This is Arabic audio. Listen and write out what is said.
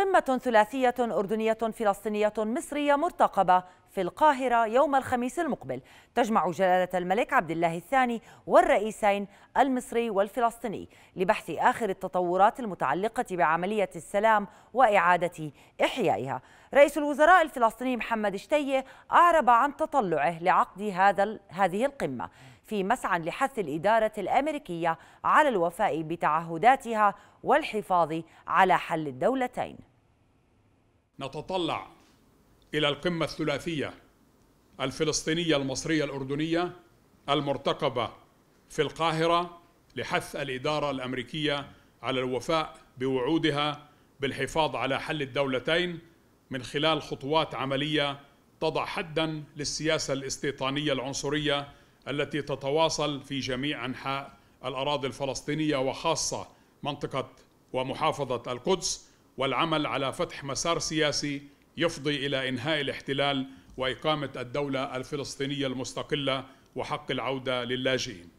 قمة ثلاثية أردنية فلسطينية مصرية مرتقبة في القاهرة يوم الخميس المقبل تجمع جلالة الملك عبد الله الثاني والرئيسين المصري والفلسطيني لبحث آخر التطورات المتعلقة بعملية السلام وإعادة إحيائها رئيس الوزراء الفلسطيني محمد شتية أعرب عن تطلعه لعقد هذا هذه القمة في مسعى لحث الإدارة الأمريكية على الوفاء بتعهداتها والحفاظ على حل الدولتين نتطلع إلى القمة الثلاثية الفلسطينية المصرية الأردنية المرتقبة في القاهرة لحث الإدارة الأمريكية على الوفاء بوعودها بالحفاظ على حل الدولتين من خلال خطوات عملية تضع حدا للسياسة الاستيطانية العنصرية التي تتواصل في جميع أنحاء الأراضي الفلسطينية وخاصة منطقة ومحافظة القدس والعمل على فتح مسار سياسي يفضي إلى إنهاء الاحتلال وإقامة الدولة الفلسطينية المستقلة وحق العودة للاجئين